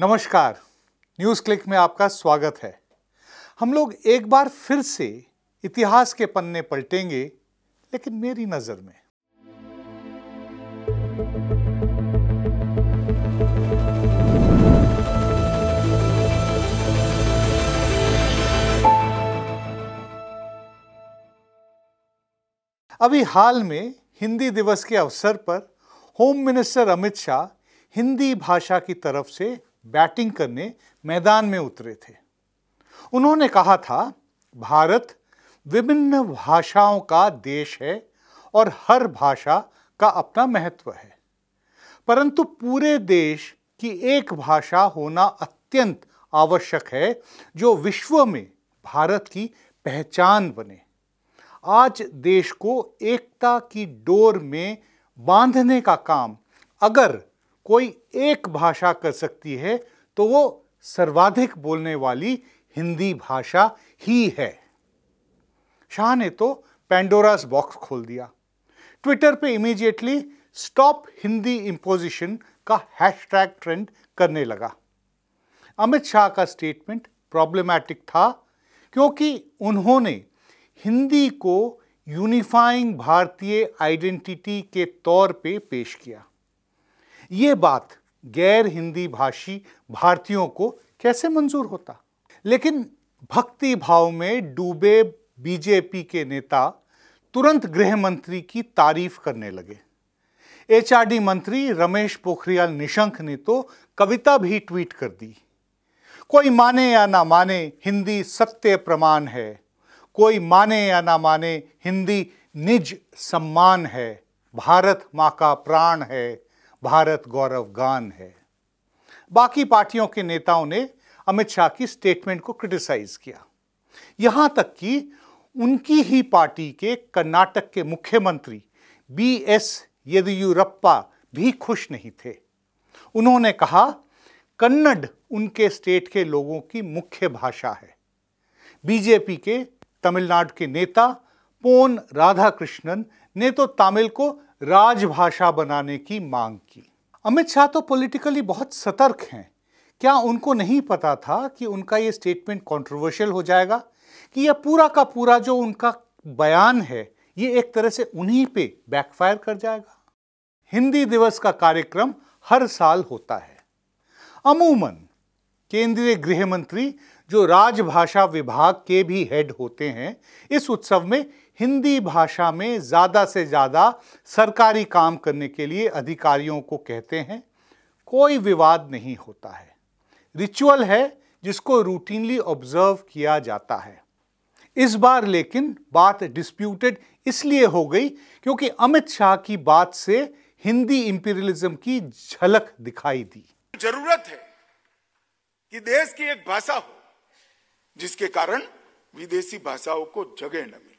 नमस्कार news click में आपका स्वागत है हम लोग एक बार फिर से इतिहास के पन्ने पलटेंगे लेकिन मेरी नज़र में अभी हाल में हिंदी दिवस के अवसर पर होम मिनिस्टर अमित शाह हिंदी भाषा की तरफ से बैटिंग करने मैदान में उतरे थे उन्होंने कहा था भारत विभिन्न भाषाओं का देश है और हर भाषा का अपना महत्व है परंतु पूरे देश की एक भाषा होना अत्यंत आवश्यक है जो विश्व में भारत की पहचान बने आज देश को एकता की डोर में बांधने का काम अगर कोई एक भाषा कर सकती है तो वो सर्वाधिक बोलने वाली हिंदी भाषा ही है शाह ने तो पेंडोरास बॉक्स खोल दिया ट्विटर पे इमीडिएटली स्टॉप हिंदी इंपोजिशन का हैशटैग ट्रेंड करने लगा अमित शाह का स्टेटमेंट प्रॉब्लमैटिक था क्योंकि उन्होंने हिंदी को यूनिफाइंग भारतीय आइडेंटिटी के तौर पे पेश किया ये बात गैर हिंदी भाषी भारतीयों को कैसे मंजूर होता लेकिन भक्ति भाव में डूबे बीजेपी के नेता तुरंत गृह मंत्री की तारीफ करने लगे एचआरडी मंत्री रमेश पोखरियाल निशंक ने तो कविता भी ट्वीट कर दी कोई माने या ना माने हिंदी सत्य प्रमाण है कोई माने या ना माने हिंदी निज सम्मान है भारत माँ का प्राण है भारत गौरव गान है बाकी पार्टियों के नेताओं ने अमित शाह की स्टेटमेंट को क्रिटिसाइज किया यहां तक कि उनकी ही पार्टी के कर्नाटक के मुख्यमंत्री बी एस येदियुरप्पा भी खुश नहीं थे उन्होंने कहा कन्नड़ उनके स्टेट के लोगों की मुख्य भाषा है बीजेपी के तमिलनाडु के नेता पोन राधाकृष्णन ने तो तमिल को राजभाषा बनाने की मांग की अमित शाह तो पॉलिटिकली बहुत सतर्क हैं क्या उनको नहीं पता था कि उनका ये स्टेटमेंट कंट्रोवर्शियल हो जाएगा कि यह पूरा का पूरा जो उनका बयान है ये एक तरह से उन्हीं पे बैकफायर कर जाएगा हिंदी दिवस का कार्यक्रम हर साल होता है अमूमन केंद्रीय गृह मंत्री जो राजभाषा विभाग के भी हेड होते हैं इस उत्सव में हिंदी भाषा में ज़्यादा से ज़्यादा सरकारी काम करने के लिए अधिकारियों को कहते हैं कोई विवाद नहीं होता है रिचुअल है जिसको रूटीनली ऑब्जर्व किया जाता है इस बार लेकिन बात डिस्प्यूटेड इसलिए हो गई क्योंकि अमित शाह की बात से हिंदी इंपीरियलिज्म की झलक दिखाई दी जरूरत है कि देश की एक भाषा हो जिसके कारण विदेशी भाषाओं को जगह न मिले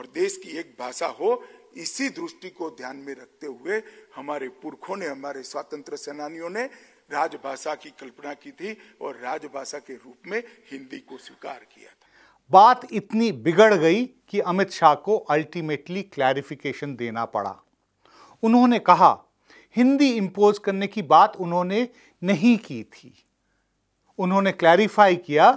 और देश की एक भाषा हो इसी दृष्टि को ध्यान में रखते हुए हमारे पुरखों ने हमारे स्वतंत्र सेनानियों ने राजभाषा की कल्पना की थी और राजभाषा के रूप में हिंदी को स्वीकार किया था बात इतनी बिगड़ गई कि अमित शाह को अल्टीमेटली क्लैरिफिकेशन देना पड़ा उन्होंने कहा हिंदी इंपोज करने की बात उन्होंने नहीं की थी उन्होंने क्लैरिफाई किया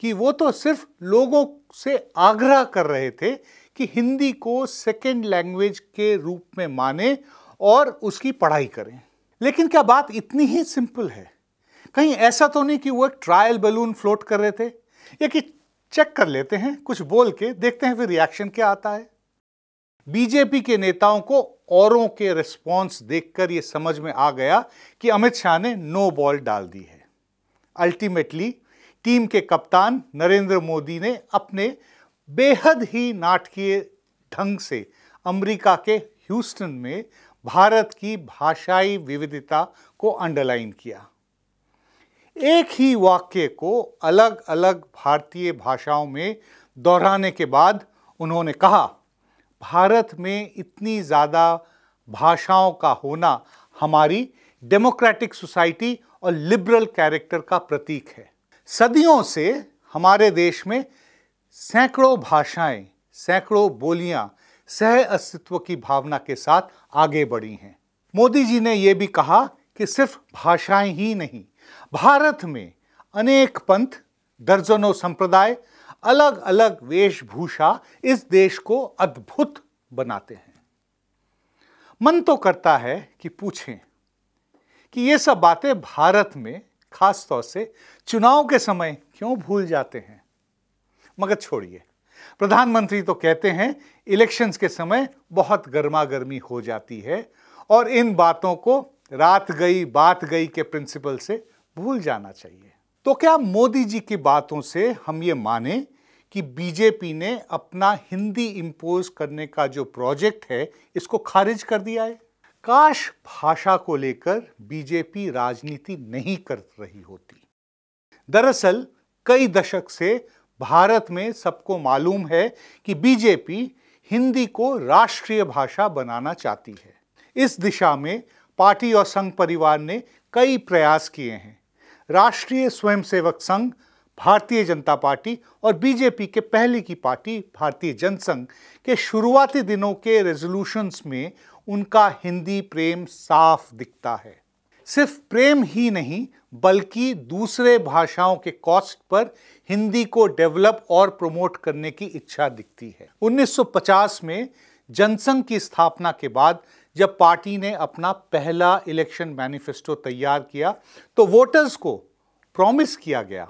कि वो तो सिर्फ लोगों से आग्रह कर रहे थे कि हिंदी को सेकेंड लैंग्वेज के रूप में माने और उसकी पढ़ाई करें लेकिन क्या बात इतनी ही सिंपल है कहीं ऐसा तो नहीं कि वो एक ट्रायल बलून फ्लोट कर रहे थे या कि चेक कर लेते हैं कुछ बोल के देखते हैं फिर रिएक्शन क्या आता है बीजेपी के नेताओं को औरों के रिस्पॉन्स देखकर ये समझ में आ गया कि अमित शाह ने नो बॉल डाल दी है अल्टीमेटली टीम के कप्तान नरेंद्र मोदी ने अपने बेहद ही नाटकीय ढंग से अमेरिका के ह्यूस्टन में भारत की भाषाई विविधता को अंडरलाइन किया एक ही वाक्य को अलग अलग भारतीय भाषाओं में दोहराने के बाद उन्होंने कहा भारत में इतनी ज़्यादा भाषाओं का होना हमारी डेमोक्रेटिक सोसाइटी और लिबरल कैरेक्टर का प्रतीक है सदियों से हमारे देश में सैकड़ों भाषाएं, सैकड़ों बोलियां सह अस्तित्व की भावना के साथ आगे बढ़ी हैं मोदी जी ने यह भी कहा कि सिर्फ भाषाएं ही नहीं भारत में अनेक पंथ दर्जनों संप्रदाय अलग अलग वेशभूषा इस देश को अद्भुत बनाते हैं मन तो करता है कि पूछें कि ये सब बातें भारत में खास तौर से चुनाव के समय क्यों भूल जाते हैं मगर छोड़िए प्रधानमंत्री तो कहते हैं इलेक्शंस के समय बहुत गर्मा गर्मी हो जाती है और इन बातों को रात गई बात गई के प्रिंसिपल से भूल जाना चाहिए तो क्या मोदी जी की बातों से हम ये माने कि बीजेपी ने अपना हिंदी इम्पोज करने का जो प्रोजेक्ट है इसको खारिज कर दिया है काश भाषा को लेकर बीजेपी राजनीति नहीं कर रही होती दरअसल कई दशक से भारत में सबको मालूम है कि बीजेपी हिंदी को राष्ट्रीय भाषा बनाना चाहती है इस दिशा में पार्टी और संघ परिवार ने कई प्रयास किए हैं राष्ट्रीय स्वयंसेवक संघ भारतीय जनता पार्टी और बीजेपी के पहले की पार्टी भारतीय जनसंघ के शुरुआती दिनों के रेजोल्यूशंस में उनका हिंदी प्रेम साफ दिखता है सिर्फ प्रेम ही नहीं बल्कि दूसरे भाषाओं के कॉस्ट पर हिंदी को डेवलप और प्रमोट करने की इच्छा दिखती है 1950 में जनसंघ की स्थापना के बाद जब पार्टी ने अपना पहला इलेक्शन मैनिफेस्टो तैयार किया तो वोटर्स को प्रॉमिस किया गया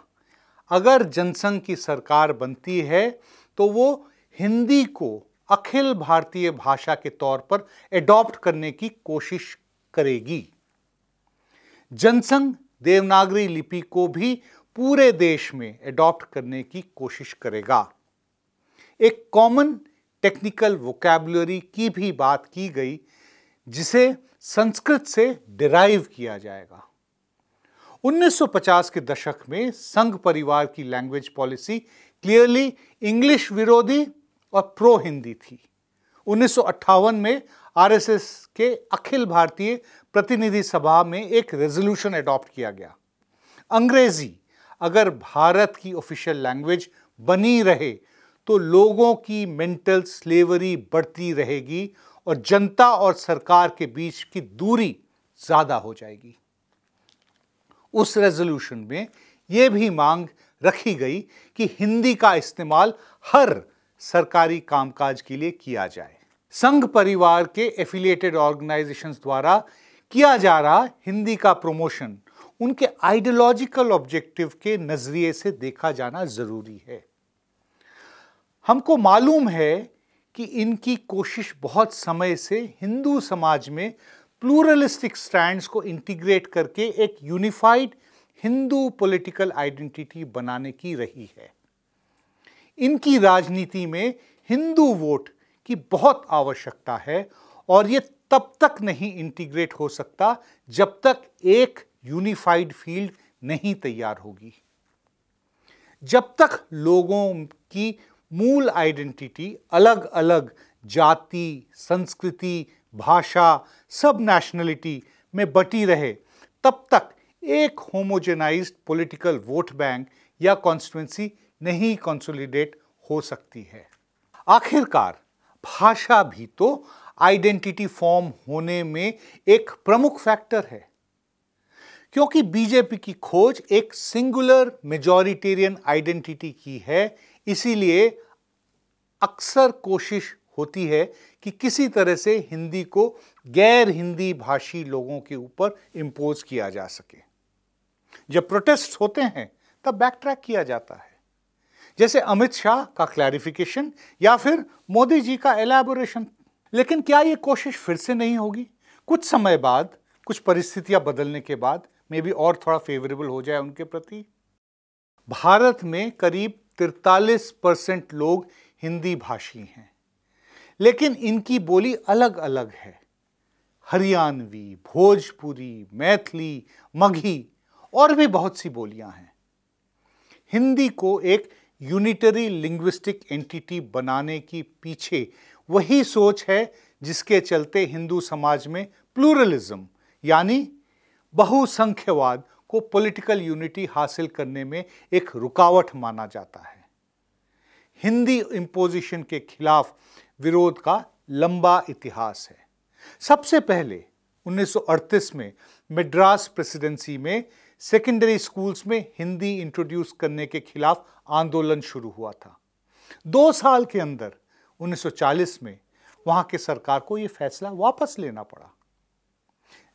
अगर जनसंघ की सरकार बनती है तो वो हिंदी को अखिल भारतीय भाषा के तौर पर एडॉप्ट करने की कोशिश करेगी जनसंघ देवनागरी लिपि को भी पूरे देश में एडॉप्ट करने की कोशिश करेगा एक कॉमन टेक्निकल वोकैबुलरी की भी बात की गई जिसे संस्कृत से डिराइव किया जाएगा 1950 के दशक में संघ परिवार की लैंग्वेज पॉलिसी क्लियरली इंग्लिश विरोधी और प्रो हिंदी थी उन्नीस में आरएसएस के अखिल भारतीय प्रतिनिधि सभा में एक रेजोल्यूशन एडॉप्ट किया गया अंग्रेजी अगर भारत की ऑफिशियल लैंग्वेज बनी रहे तो लोगों की मेंटल स्लेवरी बढ़ती रहेगी और जनता और सरकार के बीच की दूरी ज़्यादा हो जाएगी उस रेजोल्यूशन में यह भी मांग रखी गई कि हिंदी का इस्तेमाल हर सरकारी कामकाज के लिए किया जाए संघ परिवार के एफिलिएटेड ऑर्गेनाइजेशंस द्वारा किया जा रहा हिंदी का प्रमोशन उनके आइडियोलॉजिकल ऑब्जेक्टिव के नज़रिए से देखा जाना ज़रूरी है हमको मालूम है कि इनकी कोशिश बहुत समय से हिंदू समाज में प्लूरलिस्टिक स्टैंड्स को इंटीग्रेट करके एक यूनिफाइड हिंदू पॉलिटिकल आइडेंटिटी बनाने की रही है इनकी राजनीति में हिंदू वोट की बहुत आवश्यकता है और ये तब तक नहीं इंटीग्रेट हो सकता जब तक एक यूनिफाइड फील्ड नहीं तैयार होगी जब तक लोगों की मूल आइडेंटिटी अलग अलग जाति संस्कृति भाषा सब नेशनलिटी में बटी रहे तब तक एक होमोजेनाइज्ड पॉलिटिकल वोट बैंक या कॉन्स्टिट्युएंसी नहीं कंसोलिडेट हो सकती है आखिरकार भाषा भी तो आइडेंटिटी फॉर्म होने में एक प्रमुख फैक्टर है क्योंकि बीजेपी की खोज एक सिंगुलर मेजोरिटेरियन आइडेंटिटी की है इसीलिए अक्सर कोशिश होती है कि किसी तरह से हिंदी को गैर हिंदी भाषी लोगों के ऊपर इम्पोज किया जा सके जब प्रोटेस्ट होते हैं तब बैकट्रैक किया जाता है जैसे अमित शाह का क्लैरिफिकेशन या फिर मोदी जी का एलैबोरेशन लेकिन क्या ये कोशिश फिर से नहीं होगी कुछ समय बाद कुछ परिस्थितियां बदलने के बाद मे बी और थोड़ा फेवरेबल हो जाए उनके प्रति भारत में करीब तिरतालीस परसेंट लोग हिंदी भाषी हैं लेकिन इनकी बोली अलग अलग है हरियाणवी भोजपुरी मैथिली मघी और भी बहुत सी बोलियां हैं हिंदी को एक यूनिटरी लिंग्विस्टिक एंटिटी बनाने की पीछे वही सोच है जिसके चलते हिंदू समाज में प्लूरलिज्म यानी बहुसंख्यवाद को पॉलिटिकल यूनिटी हासिल करने में एक रुकावट माना जाता है हिंदी इम्पोजिशन के खिलाफ विरोध का लंबा इतिहास है सबसे पहले 1938 में मद्रास प्रेसिडेंसी में सेकेंडरी स्कूल्स में हिंदी इंट्रोड्यूस करने के खिलाफ आंदोलन शुरू हुआ था दो साल के अंदर 1940 में वहां के सरकार को यह फैसला वापस लेना पड़ा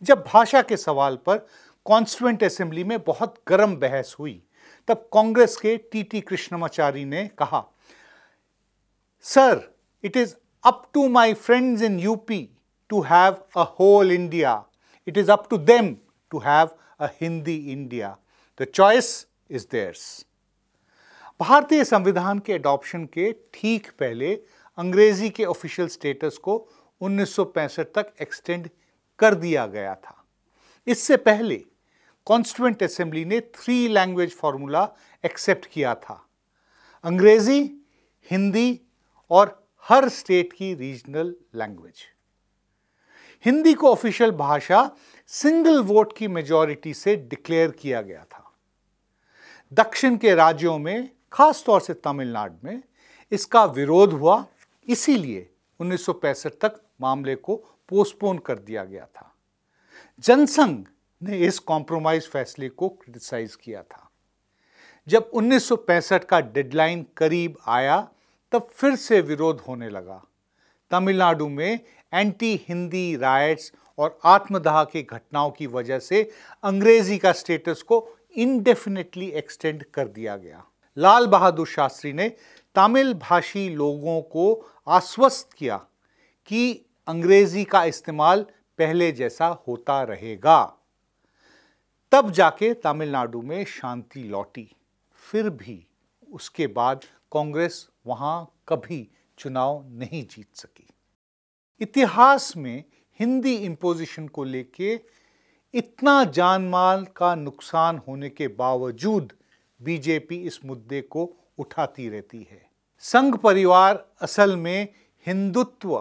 जब भाषा के सवाल पर कॉन्स्टिट्यूंट असेंबली में बहुत गर्म बहस हुई तब कांग्रेस के टी टी कृष्णमाचारी ने कहा sir it is up to my friends in UP to have a whole India it is up to them to have a Hindi India. The choice is theirs. भारतीय संविधान के एडॉप्शन के ठीक पहले अंग्रेजी के ऑफिशियल स्टेटस को 1965 तक एक्सटेंड कर दिया गया था इससे पहले कॉन्स्टिट्यूंट असेंबली ने थ्री लैंग्वेज फार्मूला एक्सेप्ट किया था अंग्रेजी हिंदी और हर स्टेट की रीजनल लैंग्वेज हिंदी को ऑफिशियल भाषा सिंगल वोट की मेजॉरिटी से डिक्लेयर किया गया था दक्षिण के राज्यों में खास तौर से तमिलनाडु में इसका विरोध हुआ इसीलिए उन्नीस तक मामले को पोस्टपोन कर दिया गया था जनसंघ ने इस कॉम्प्रोमाइज फैसले को क्रिटिसाइज किया था जब 1965 का डेडलाइन करीब आया तब फिर से विरोध होने लगा तमिलनाडु में एंटी हिंदी राइट्स और आत्मदाह के घटनाओं की वजह से अंग्रेजी का स्टेटस को इनडेफिनेटली एक्सटेंड कर दिया गया लाल बहादुर शास्त्री ने तमिल भाषी लोगों को आश्वस्त किया कि अंग्रेजी का इस्तेमाल पहले जैसा होता रहेगा तब जाके तमिलनाडु में शांति लौटी फिर भी उसके बाद कांग्रेस वहां कभी चुनाव नहीं जीत सकी इतिहास में हिंदी इम्पोजिशन को लेके इतना जानमाल का नुकसान होने के बावजूद बीजेपी इस मुद्दे को उठाती रहती है संघ परिवार असल में हिंदुत्व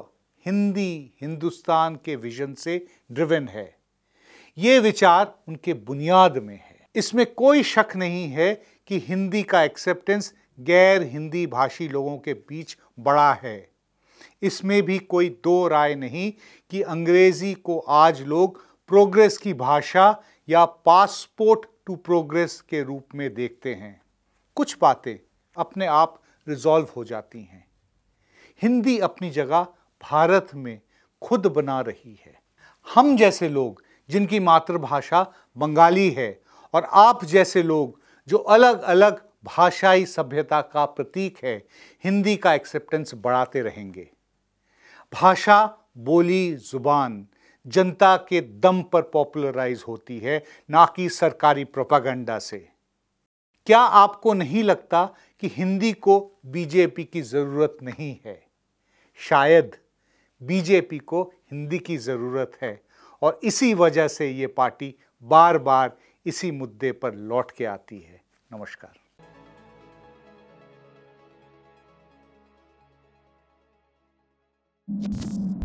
हिंदी हिंदुस्तान के विजन से ड्रिवन है ये विचार उनके बुनियाद में है इसमें कोई शक नहीं है कि हिंदी का एक्सेप्टेंस गैर हिंदी भाषी लोगों के बीच बड़ा है इसमें भी कोई दो राय नहीं कि अंग्रेज़ी को आज लोग प्रोग्रेस की भाषा या पासपोर्ट टू प्रोग्रेस के रूप में देखते हैं कुछ बातें अपने आप रिजॉल्व हो जाती हैं हिंदी अपनी जगह भारत में खुद बना रही है हम जैसे लोग जिनकी मातृभाषा बंगाली है और आप जैसे लोग जो अलग अलग भाषाई सभ्यता का प्रतीक है हिंदी का एक्सेप्टेंस बढ़ाते रहेंगे भाषा बोली जुबान जनता के दम पर पॉपुलराइज होती है ना कि सरकारी प्रोपागंडा से क्या आपको नहीं लगता कि हिंदी को बीजेपी की ज़रूरत नहीं है शायद बीजेपी को हिंदी की ज़रूरत है और इसी वजह से ये पार्टी बार बार इसी मुद्दे पर लौट के आती है नमस्कार you